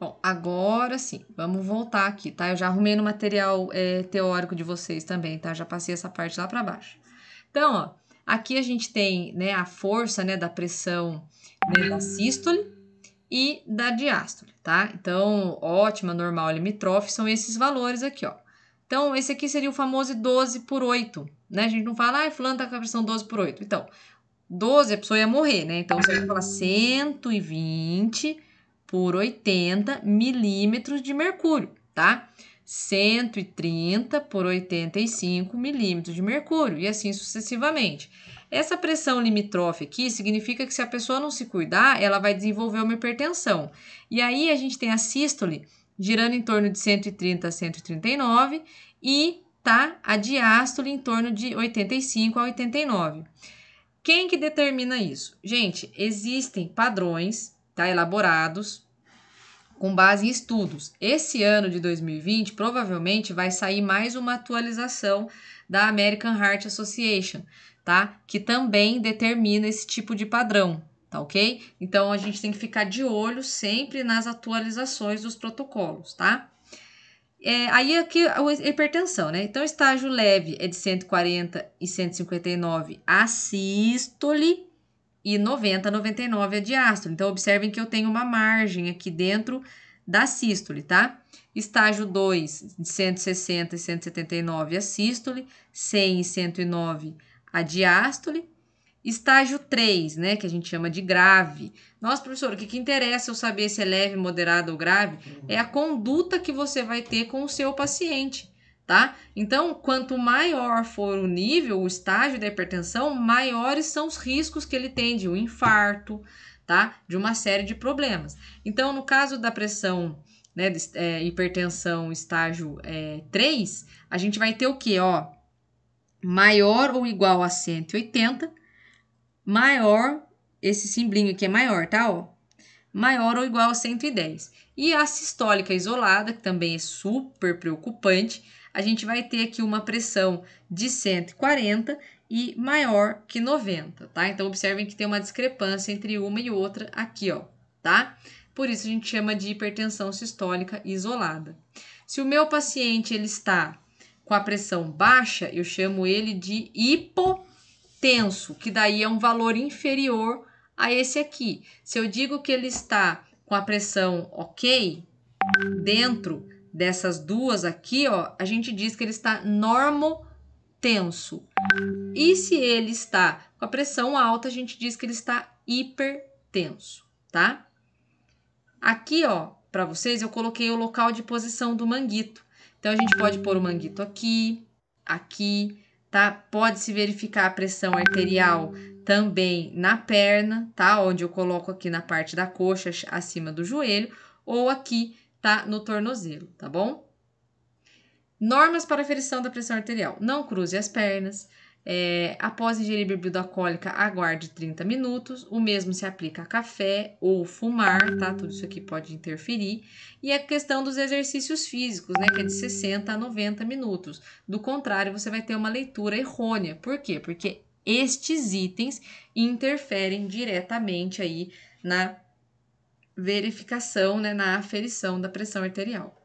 Bom, agora sim, vamos voltar aqui, tá? Eu já arrumei no material é, teórico de vocês também, tá? Já passei essa parte lá para baixo. Então, ó, aqui a gente tem né, a força né, da pressão né, da sístole e da diástole, tá? Então, ótima, normal, limitrofe, são esses valores aqui, ó. Então, esse aqui seria o famoso 12 por 8, né? A gente não fala, ah, fulano tá com a pressão 12 por 8. Então, 12, a pessoa ia morrer, né? Então, você vai falar 120 por 80 milímetros de mercúrio, tá? 130 por 85 milímetros de mercúrio, e assim sucessivamente. Essa pressão limitrofe aqui significa que se a pessoa não se cuidar, ela vai desenvolver uma hipertensão. E aí a gente tem a sístole girando em torno de 130 a 139 e tá a diástole em torno de 85 a 89. Quem que determina isso? Gente, existem padrões tá, elaborados com base em estudos. Esse ano de 2020 provavelmente vai sair mais uma atualização da American Heart Association, tá? Que também determina esse tipo de padrão, tá ok? Então a gente tem que ficar de olho sempre nas atualizações dos protocolos, tá? É, aí aqui a hipertensão, né? Então, estágio leve é de 140 e 159 a sístole e 90 99 é diástole. Então, observem que eu tenho uma margem aqui dentro da sístole, tá? Estágio 2, é de 160 e 179 a sístole, 100 e 109 a diástole. Estágio 3, né, que a gente chama de grave. Nossa, professor, o que, que interessa eu saber se é leve, moderado ou grave? É a conduta que você vai ter com o seu paciente tá? Então, quanto maior for o nível, o estágio da hipertensão, maiores são os riscos que ele tem de um infarto, tá? De uma série de problemas. Então, no caso da pressão, né, de, é, hipertensão estágio é, 3, a gente vai ter o que, ó? Maior ou igual a 180, maior, esse simbrinho aqui é maior, tá? Ó, maior ou igual a 110. E a sistólica isolada, que também é super preocupante, a gente vai ter aqui uma pressão de 140 e maior que 90, tá? Então, observem que tem uma discrepância entre uma e outra aqui, ó, tá? Por isso, a gente chama de hipertensão sistólica isolada. Se o meu paciente, ele está com a pressão baixa, eu chamo ele de hipotenso, que daí é um valor inferior a esse aqui. Se eu digo que ele está com a pressão ok, dentro dessas duas aqui, ó, a gente diz que ele está normotenso. E se ele está com a pressão alta, a gente diz que ele está hipertenso, tá? Aqui, ó, para vocês eu coloquei o local de posição do manguito. Então a gente pode pôr o manguito aqui, aqui, tá? Pode se verificar a pressão arterial também na perna, tá? Onde eu coloco aqui na parte da coxa, acima do joelho, ou aqui tá no tornozelo, tá bom? Normas para aferição da pressão arterial. Não cruze as pernas. É, após ingerir bebida alcoólica, aguarde 30 minutos. O mesmo se aplica a café ou fumar, tá? Tudo isso aqui pode interferir. E a questão dos exercícios físicos, né? Que é de 60 a 90 minutos. Do contrário, você vai ter uma leitura errônea. Por quê? Porque estes itens interferem diretamente aí na verificação né, na aferição da pressão arterial.